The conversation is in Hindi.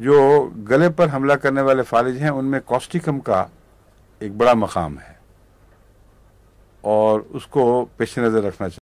जो गले पर हमला करने वाले फालिज हैं उनमें कॉस्टिकम का एक बड़ा मकाम है और उसको पेश नज़र रखना चाहिए